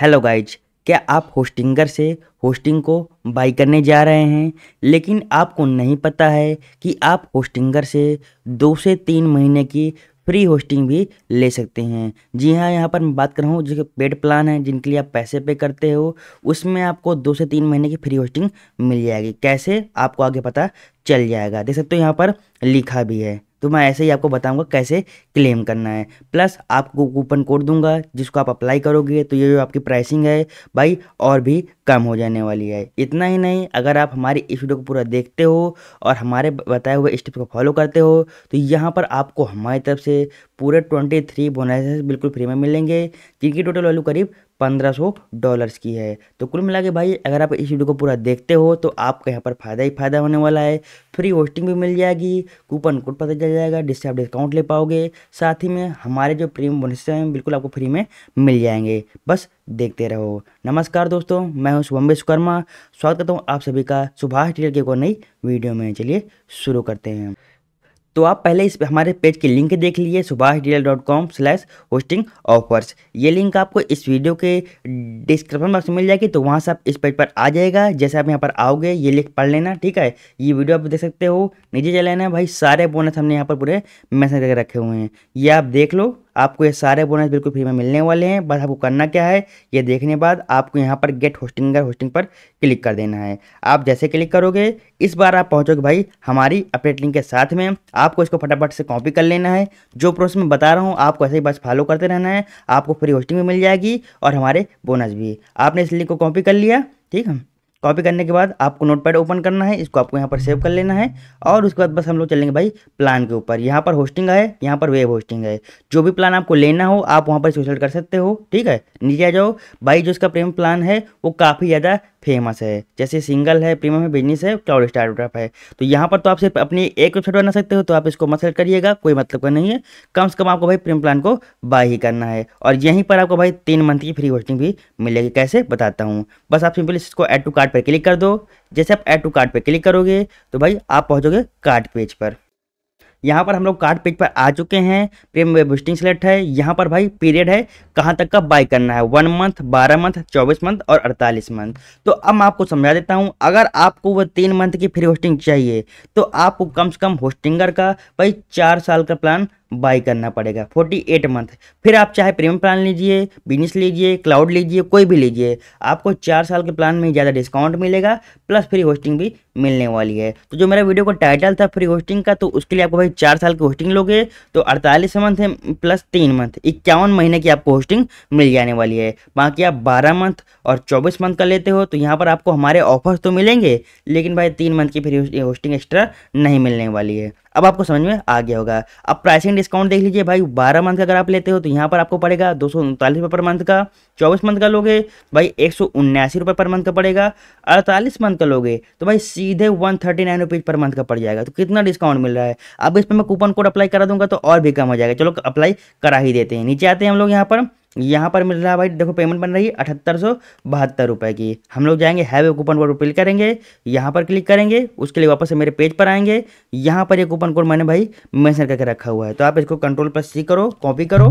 Hello guys क्या आप Hostinger से होस्टिंग को बाई करने जा रहे हैं लेकिन आपको नहीं पता है कि आप होस्टिंगर से दो से तीन महीने की फ्री होस्टिंग भी ले सकते हैं जी हाँ यहाँ पर मैं बात कर रहा हूँ जो पेड प्लान है जिनके लिए आप पैसे पे करते हो उसमें आपको दो से तीन महीने की फ्री होस्टिंग मिल जाएगी कैसे आपको आगे पता चल जाएगा देख सकते हो यहाँ पर लिखा भी है तो मैं ऐसे ही आपको बताऊंगा कैसे क्लेम करना है प्लस आपको कूपन कोड दूंगा जिसको आप अप्लाई करोगे तो ये जो आपकी प्राइसिंग है भाई और भी कम हो जाने वाली है इतना ही नहीं अगर आप हमारी इस वीडियो को पूरा देखते हो और हमारे बताए हुए स्टेप को फॉलो करते हो तो यहाँ पर आपको हमारी तरफ से पूरे ट्वेंटी थ्री बोनसेस बिल्कुल फ्री में मिलेंगे जिनकी टोटल वैल्यू करीब पंद्रह सौ डॉलर्स की है तो कुल मिला के भाई अगर आप इस वीडियो को पूरा देखते हो तो आपका यहाँ पर फ़ायदा ही फायदा होने वाला है फ्री होस्टिंग भी मिल जाएगी कूपन कोड पता चल जाएगा जिससे आप डिस्काउंट ले पाओगे साथ ही में हमारे जो प्रीमियम बोनस हैं बिल्कुल आपको फ्री में मिल जाएंगे बस देखते रहो नमस्कार दोस्तों मैं हूँ शुभम विश्वकर्मा स्वागत करता हूँ आप सभी का सुभाष टीचर की एक नई वीडियो में चलिए शुरू करते हैं तो आप पहले इस हमारे पेज की लिंक देख लीजिए Subhash D L dot com slash hosting offers ये लिंक आपको इस वीडियो के डिस्क्रिप्शन बॉक्स में मिल जाएगी तो वहाँ से आप इस पेज पर आ जाएगा जैसे आप यहाँ पर आओगे ये लिंक पढ़ लेना ठीक है ये वीडियो आप देख सकते हो नीचे चले लेना भाई सारे बोनस हमने यहाँ पर पूरे मैसेज करके रखे हुए हैं ये आप देख लो आपको ये सारे बोनस बिल्कुल फ्री में मिलने वाले हैं बस आपको करना क्या है ये देखने बाद आपको यहाँ पर गेट होस्टिंग होस्टिंग पर क्लिक कर देना है आप जैसे क्लिक करोगे इस बार आप पहुँचोगे भाई हमारी अपडेट लिंक के साथ में आपको इसको फटाफट से कॉपी कर लेना है जो प्रोसेस मैं बता रहा हूँ आपको ऐसे ही बस फॉलो करते रहना है आपको फ्री होस्टिंग भी मिल जाएगी और हमारे बोनस भी आपने इस लिंक को कॉपी कर लिया ठीक है कॉपी करने के बाद आपको नोटपैड ओपन करना है इसको आपको यहाँ पर सेव कर लेना है और उसके बाद बस हम लोग चलेंगे भाई प्लान के ऊपर यहाँ पर होस्टिंग है यहाँ पर वेब होस्टिंग है जो भी प्लान आपको लेना हो आप वहाँ पर सोशल कर सकते हो ठीक है नीचे आ जाओ भाई जो इसका प्रेम प्लान है वो काफ़ी ज़्यादा फेमस है जैसे सिंगल है प्रीमियम है बिजनेस है क्लाउड स्टार्टअप है तो यहाँ पर तो आप सिर्फ अपनी एक वेबसाइट बना सकते हो तो आप इसको मसल करिएगा कोई मतलब का नहीं है कम से कम आपको भाई प्रीमियम प्लान को बाय ही करना है और यहीं पर आपको भाई तीन मंथ की फ्री होस्टिंग भी मिलेगी कैसे बताता हूँ बस आप सिंपली इसको एड टू कार्ड पर क्लिक कर दो जैसे आप एड टू कार्ड पर क्लिक करोगे तो भाई आप पहुँचोगे कार्ड पेज पर यहाँ पर हम लोग कार्ड पेज पर आ चुके हैं प्रेम वेब होस्टिंग सेलेक्ट है यहाँ पर भाई पीरियड है कहाँ तक का बाय करना है वन मंथ बारह मंथ चौबीस मंथ और अड़तालीस मंथ तो अब मैं आपको समझा देता हूँ अगर आपको वो तीन मंथ की फ्री होस्टिंग चाहिए तो आपको कम से कम होस्टिंगर का भाई चार साल का प्लान बाई करना पड़ेगा 48 मंथ फिर आप चाहे प्रीमियम प्लान लीजिए बिजनेस लीजिए क्लाउड लीजिए कोई भी लीजिए आपको चार साल के प्लान में ज़्यादा डिस्काउंट मिलेगा प्लस फ्री होस्टिंग भी मिलने वाली है तो जो मेरा वीडियो का टाइटल था फ्री होस्टिंग का तो उसके लिए आपको भाई चार साल की होस्टिंग लोगे तो अड़तालीस मंथ है प्लस तीन मंथ इक्यावन महीने की आपको होस्टिंग मिल जाने वाली है बाकी आप बारह मंथ और चौबीस मंथ का लेते हो तो यहाँ पर आपको हमारे ऑफर्स तो मिलेंगे लेकिन भाई तीन मंथ की फ्री होस्टिंग एक्स्ट्रा नहीं मिलने वाली है अब आपको समझ में आ गया होगा अब प्राइसिंग डिस्काउंट देख लीजिए भाई बारह मंथ का अगर आप लेते हो तो यहाँ पर आपको पड़ेगा दो सौ पर मंथ का चौबीस मंथ का लोगे भाई एक सौ पर मंथ का पड़ेगा अड़तालीस मंथ का लोगे तो भाई सीधे वन थर्टी पर मंथ का पड़ जाएगा तो कितना डिस्काउंट मिल रहा है अब इस पर मैं कूपन कोड अप्लाई करा दूंगा तो और भी कम हो जाएगा चलो अप्लाई करा ही देते हैं नीचे आते हैं हम लोग यहाँ पर यहाँ पर मिल रहा है भाई देखो पेमेंट बन रही है अठहत्तर सौ बहत्तर रुपये की हम लोग जाएंगे हैवे कूपन कोड फिल करेंगे यहाँ पर क्लिक करेंगे उसके लिए वापस से मेरे पेज पर आएंगे यहाँ पर ये कूपन कोड मैंने भाई मैंसन करके रखा हुआ है तो आप इसको कंट्रोल पर सी करो कॉपी करो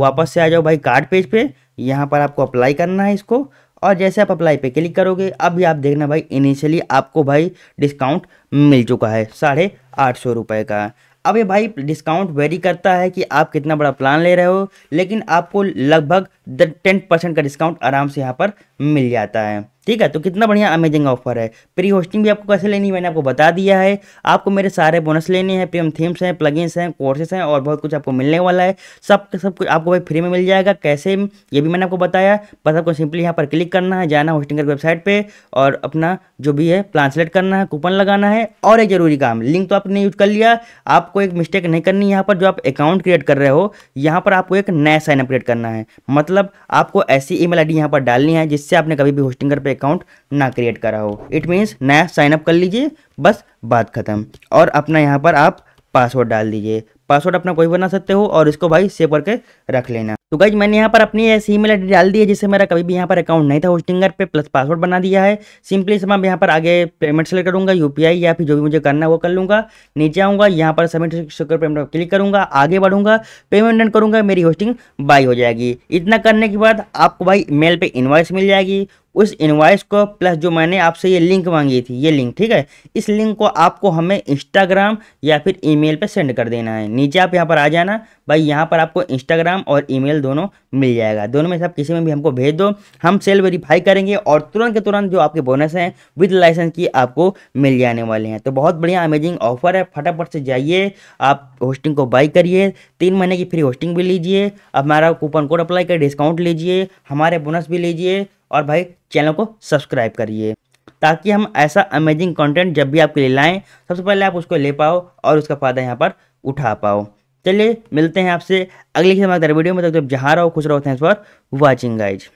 वापस से आ जाओ भाई कार्ड पेज पर पे। यहाँ पर आपको अप्लाई करना है इसको और जैसे आप अप्लाई पे क्लिक करोगे अभी आप देखना भाई इनिशियली आपको भाई डिस्काउंट मिल चुका है साढ़े आठ सौ रुपये का अब ये भाई डिस्काउंट वेरी करता है कि आप कितना बड़ा प्लान ले रहे हो लेकिन आपको लगभग टेन परसेंट का डिस्काउंट आराम से यहाँ पर मिल जाता है ठीक है तो कितना बढ़िया अमेजिंग ऑफर है प्री होस्टिंग भी आपको कैसे लेनी है मैंने आपको बता दिया है आपको मेरे सारे बोनस लेने हैं प्रीमियम थीम्स हैं प्लगइन्स हैं कोर्सेस हैं और बहुत कुछ आपको मिलने वाला है सब सब कुछ आपको भाई फ्री में मिल जाएगा कैसे ये भी मैंने आपको बताया बस आपको सिंपली यहाँ पर क्लिक करना है जाना होस्टिंग की वेबसाइट पर और अपना जो भी है प्लान सेलेक्ट करना है कूपन लगाना है और एक जरूरी काम लिंक तो आपने यूज कर लिया आपको एक मिस्टेक नहीं करनी यहाँ पर जो आप अकाउंट क्रिएट कर रहे हो यहाँ पर आपको एक नया साइनअप क्रिएट करना है मतलब आपको ऐसी ई मेल यहाँ पर डालनी है जिस जिससे आपने कभी भी होस्टिंगर पे अकाउंट ना क्रिएट करा हो इट मीन्स नया साइनअप कर लीजिए बस बात ख़त्म और अपना यहाँ पर आप पासवर्ड डाल दीजिए पासवर्ड अपना कोई बना सकते हो और इसको भाई सेव करके रख लेना तो गाइज मैंने यहाँ पर अपनी ऐसी ईमेल आईडी डाल दी है जिससे मेरा कभी भी यहाँ पर अकाउंट नहीं था होस्टिंगर पे प्लस पासवर्ड बना दिया है सिंपली से मैं यहाँ पर आगे पेमेंट सेलेक्ट करूँगा यूपीआई या फिर जो भी मुझे करना है वो कर लूँगा नीचे आऊँगा यहाँ पर सबमिट शुक्र पेमेंट क्लिक करूँगा आगे बढ़ूँगा पेमेंट डन करूँगा मेरी होस्टिंग बाई हो जाएगी इतना करने के बाद आपको भाई मेल पर इन्वाइस मिल जाएगी उस इन्वाइस को प्लस जो मैंने आपसे ये लिंक मांगी थी ये लिंक ठीक है इस लिंक को आपको हमें इंस्टाग्राम या फिर मेल पे सेंड कर देना है नीचे आप यहाँ पर आ जाना भाई यहाँ पर आपको इंस्टाग्राम और ईमेल दोनों मिल जाएगा दोनों में से आप किसी में भी हमको भेज दो हम सेल वेरीफाई करेंगे और तुरंत के तुरंत जो आपके बोनस हैं विद लाइसेंस की आपको मिल जाने वाले हैं तो बहुत बढ़िया अमेजिंग ऑफर है फटाफट से जाइए आप होस्टिंग को बाई करिए तीन महीने की फ्री होस्टिंग भी लीजिए हमारा कूपन कोड अप्लाई कर डिस्काउंट लीजिए हमारे बोनस भी लीजिए और भाई चैनल को सब्सक्राइब करिए ताकि हम ऐसा अमेजिंग कंटेंट जब भी आपके लिए लाएं सबसे पहले आप उसको ले पाओ और उसका फ़ायदा यहाँ पर उठा पाओ चलिए मिलते हैं आपसे अगली किसी वीडियो में तक तो जब जहाँ रहो खुश रहो थैंक्स फॉर वॉचिंग गाइज